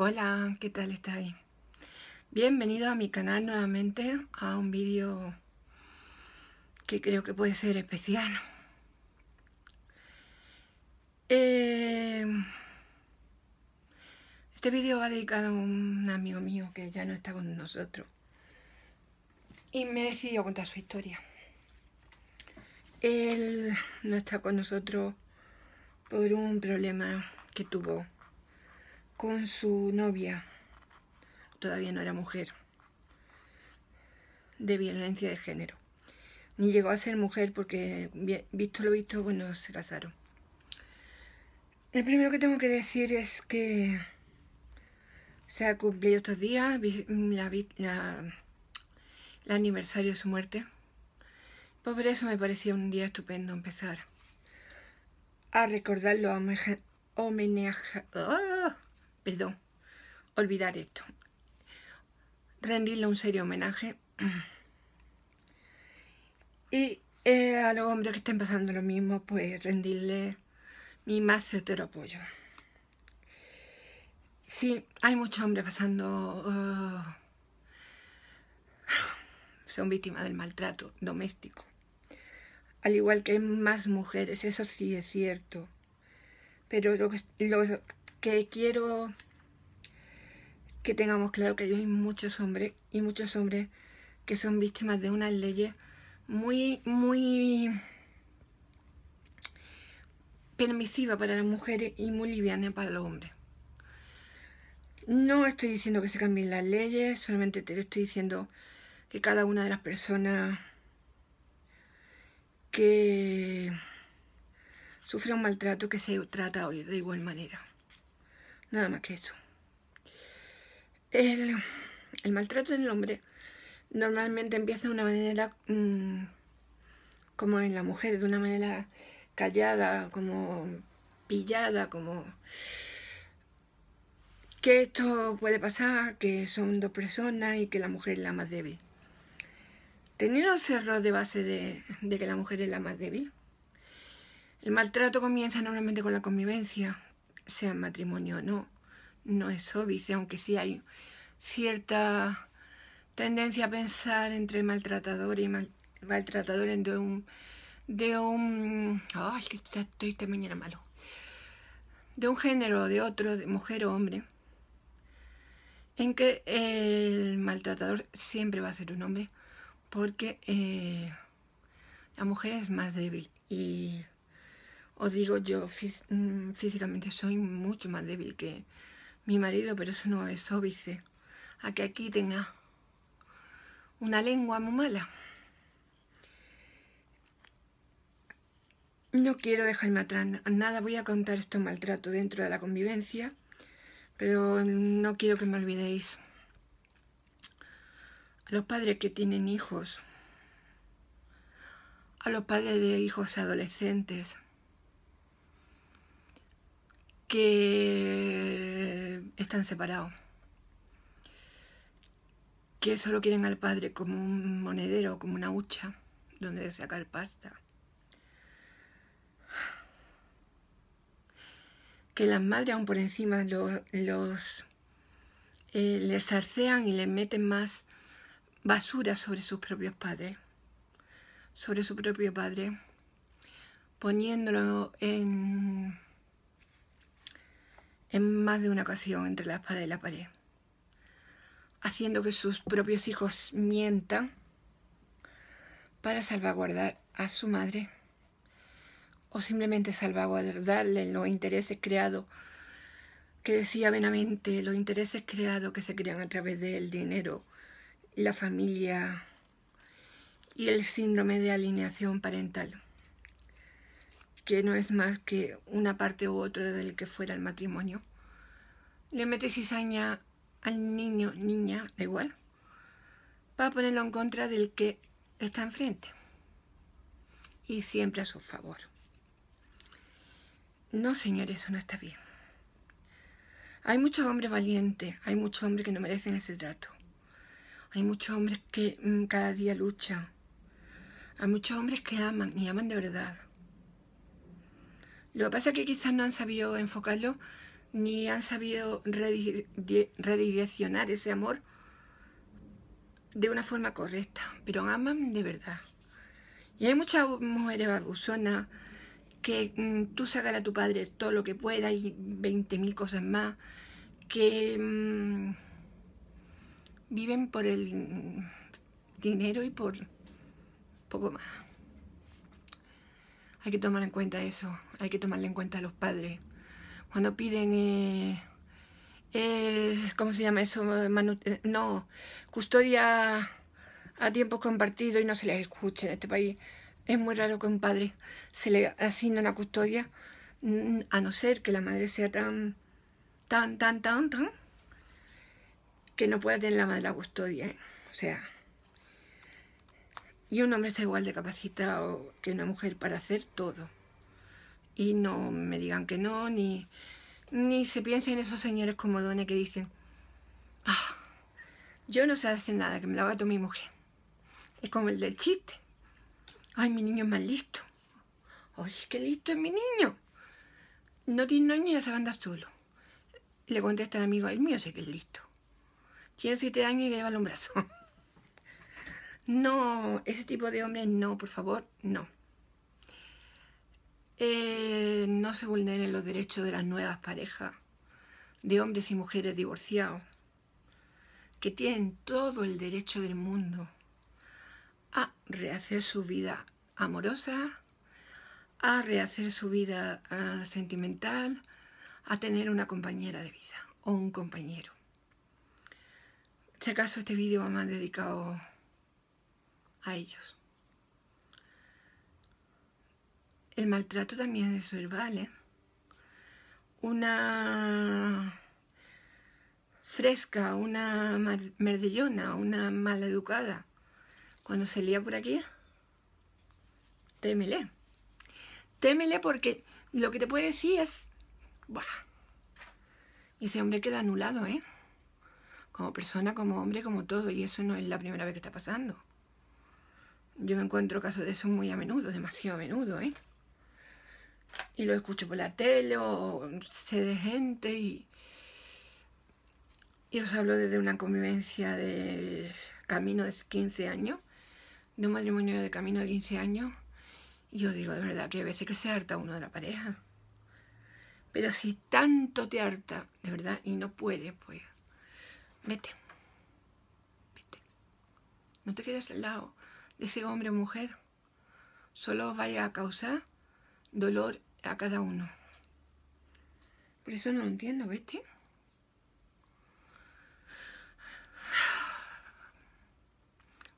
Hola, ¿qué tal estáis? Bienvenido a mi canal nuevamente a un vídeo que creo que puede ser especial. Eh, este vídeo va dedicado a un amigo mío que ya no está con nosotros y me he decidido contar su historia. Él no está con nosotros por un problema que tuvo con su novia, todavía no era mujer, de violencia de género. Ni llegó a ser mujer porque, visto lo visto, bueno, se casaron. El primero que tengo que decir es que se ha cumplido estos días la, el aniversario de su muerte. Pues por eso me parecía un día estupendo empezar a recordarlo, a perdón, olvidar esto. Rendirle un serio homenaje. Y eh, a los hombres que estén pasando lo mismo, pues rendirle mi más certero apoyo. Sí, hay muchos hombres pasando... Uh, son víctimas del maltrato doméstico. Al igual que hay más mujeres, eso sí es cierto. Pero lo que, que quiero que tengamos claro que hay muchos hombres y muchos hombres que son víctimas de unas leyes muy, muy permisiva para las mujeres y muy livianas para los hombres. No estoy diciendo que se cambien las leyes, solamente te estoy diciendo que cada una de las personas que sufre un maltrato que se trata hoy de igual manera. Nada más que eso. El, maltrato en el hombre normalmente empieza de una manera mm, como en la mujer, de una manera callada, como pillada, como que esto puede pasar, que son dos personas y que la mujer es la más débil. Teniendo un error de base de que la mujer es la más débil, el maltrato comienza normalmente con la convivencia, sea matrimonio o no. No es obvio, aunque sí hay cierta tendencia a pensar entre maltratador y maltratador de un... de un... ¡Ay, que este este malo! De un género o de otro, de mujer o hombre, en que el maltratador siempre va a ser un hombre, porque eh, la mujer es más débil y os digo, yo mm, físicamente soy mucho más débil que mi marido, pero eso no es óbice a que aquí tenga una lengua muy mala. No quiero dejarme atrás nada, voy a contar estos maltrato dentro de la convivencia, pero no quiero que me olvidéis. A los padres que tienen hijos, a los padres de hijos adolescentes, que están separados, que solo quieren al padre como un monedero, como una hucha donde sacar pasta, que las madres aún por encima los, eh, les arcean y les meten más basura sobre sus propios padres, sobre su propio padre, poniéndolo en en más de una ocasión entre la espada y la pared, haciendo que sus propios hijos mientan para salvaguardar a su madre o simplemente salvaguardarle los intereses creados que decía venamente, los intereses creados que se crean a través del dinero, la familia y el síndrome de alineación parental que no es más que una parte u otra del que fuera el matrimonio. Le mete cizaña al niño, niña, da igual, para ponerlo en contra del que está enfrente. Y siempre a su favor. No, señores, eso no está bien. Hay muchos hombres valientes, hay muchos hombres que no merecen ese trato. Hay muchos hombres que mm, cada día luchan. Hay muchos hombres que aman y aman de verdad. Lo que pasa es que quizás no han sabido enfocarlo ni han sabido redireccionar ese amor de una forma correcta, pero aman de verdad. Y hay muchas mujeres barbuzonas que mm, tú sacas a tu padre todo lo que pueda y 20.000 cosas más, que mm, viven por el mm, dinero y por poco más. Hay que tomar en cuenta eso, hay que tomarle en cuenta a los padres. Cuando piden, eh, eh, ¿cómo se llama eso? Eh, no, custodia a tiempos compartidos y no se les escucha en este país. Es muy raro que un padre se le asigne una custodia, mm, a no ser que la madre sea tan, tan, tan, tan, que no pueda tener la madre la custodia. O sea, y un hombre está igual de capacitado que una mujer para hacer todo. Y no me digan que no, ni, ni se piensen en esos señores como Done que dicen ah, yo no sé hacer nada, que me lo haga tu mi mujer. Es como el del chiste. Ay, mi niño es más listo. Ay, qué listo es mi niño. No tiene años y ya se va a andar solo. Le contesta el amigo, el mío sé que es listo. Tiene siete años y lleva el un brazo. No, ese tipo de hombres no, por favor, no. Eh, no se vulneren los derechos de las nuevas parejas, de hombres y mujeres divorciados, que tienen todo el derecho del mundo a rehacer su vida amorosa, a rehacer su vida ah, sentimental, a tener una compañera de vida o un compañero. Si acaso este vídeo va más dedicado a ellos. El maltrato también es verbal. ¿eh? Una fresca, una merdellona, una maleducada, cuando se por aquí, témele. Témele porque lo que te puede decir es... Buah. Y ese hombre queda anulado, ¿eh? Como persona, como hombre, como todo. Y eso no es la primera vez que está pasando. Yo me encuentro casos de eso muy a menudo, demasiado a menudo, ¿eh? Y lo escucho por la tele o sé de gente y... Y os hablo desde una convivencia de camino de 15 años, de un matrimonio de camino de 15 años. Y os digo de verdad que a veces que se harta uno de la pareja. Pero si tanto te harta, de verdad, y no puedes, pues vete. Vete. No te quedes al lado de ese hombre o mujer, solo vaya a causar dolor a cada uno. Por eso no lo entiendo, ¿viste?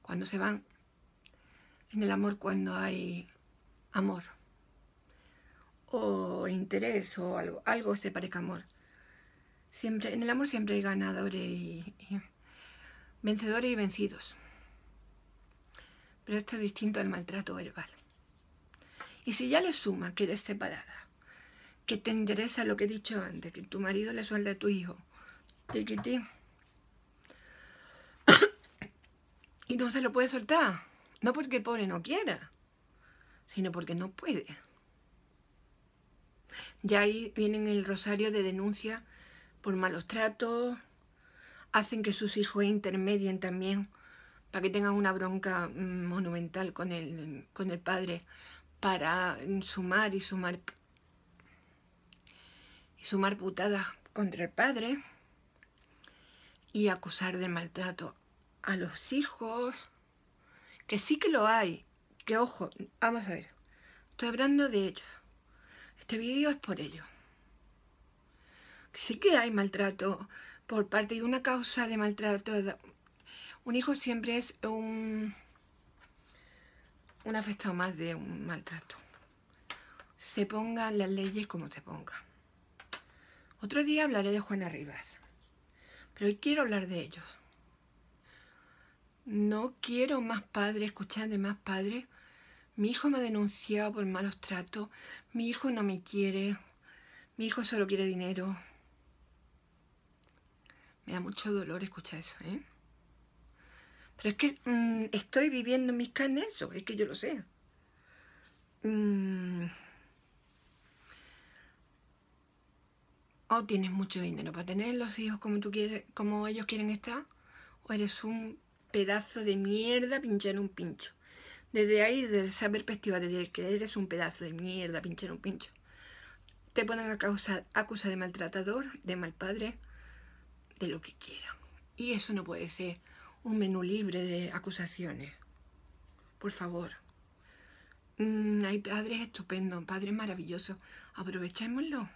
Cuando se van en el amor, cuando hay amor o interés o algo, algo se parezca amor. Siempre, en el amor siempre hay ganadores y vencedores y vencidos. Pero esto es distinto al maltrato verbal. Y si ya le suma que eres separada, que te interesa lo que he dicho antes, que tu marido le suelda a tu hijo, tiquití, y no se lo puede soltar, no porque el pobre no quiera, sino porque no puede. Ya ahí vienen el rosario de denuncia por malos tratos, hacen que sus hijos intermedien también para que tengan una bronca mm, monumental con el, con el padre, para mm, sumar y sumar y sumar putadas contra el padre y acusar de maltrato a los hijos, que sí que lo hay, que ojo, vamos a ver, estoy hablando de ellos, este vídeo es por ellos, sí que hay maltrato por parte de una causa de maltrato un hijo siempre es un, un afectado más de un maltrato. Se pongan las leyes como se pongan. Otro día hablaré de Juana Rivas, pero hoy quiero hablar de ellos. No quiero más padres, escuchar de más padres. Mi hijo me ha denunciado por malos tratos, mi hijo no me quiere, mi hijo solo quiere dinero. Me da mucho dolor escuchar eso, ¿eh? Pero es que mm, estoy viviendo en mis carnes eso, es que yo lo sé. Mm. O tienes mucho dinero para tener los hijos como tú quieres, como ellos quieren estar, o eres un pedazo de mierda pinchar un pincho. Desde ahí, desde esa perspectiva, desde que eres un pedazo de mierda pinchar un pincho, te a a acusar de maltratador, de mal padre, de lo que quieran. Y eso no puede ser un menú libre de acusaciones. Por favor. Mm, hay padres estupendos, padres maravillosos. Aprovechémoslo.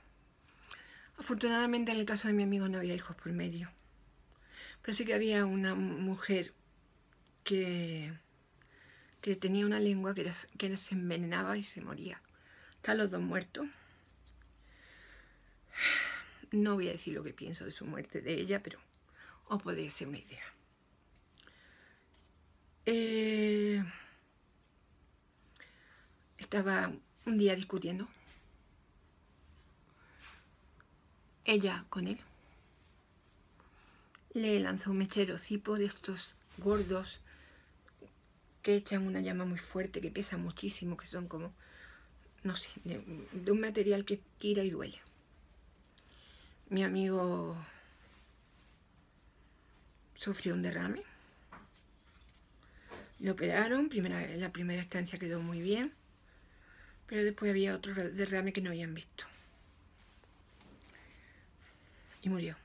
Afortunadamente en el caso de mi amigo no había hijos por medio. Pero sí que había una mujer que, que tenía una lengua que, que se envenenaba y se moría. Están los dos muertos. No voy a decir lo que pienso de su muerte de ella, pero os podéis hacer una idea. Eh, estaba un día discutiendo. Ella con él. Le lanzó un mechero cipo de estos gordos que echan una llama muy fuerte, que pesa muchísimo, que son como, no sé, de un material que tira y duele. Mi amigo sufrió un derrame lo operaron, primera, la primera estancia quedó muy bien, pero después había otro derrame que no habían visto. Y murió.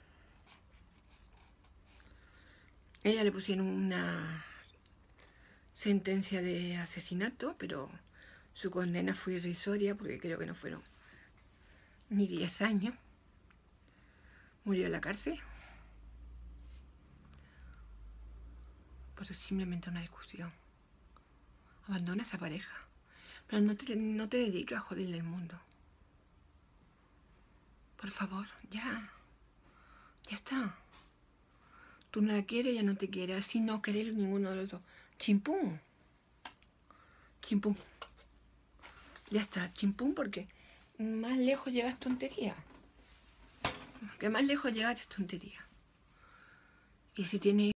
Ella le pusieron una sentencia de asesinato, pero su condena fue irrisoria porque creo que no fueron ni 10 años. Murió en la cárcel. Pues es simplemente una discusión. Abandona esa pareja. Pero no te, no te dediques a joderle el mundo. Por favor, ya. Ya está. Tú no la quieres, ya no te quiere. Así no querer ninguno de los dos. Chimpum. Chimpum. Ya está, chimpum, porque más lejos llegas tontería. Que más lejos llegas es tontería. Y si tienes...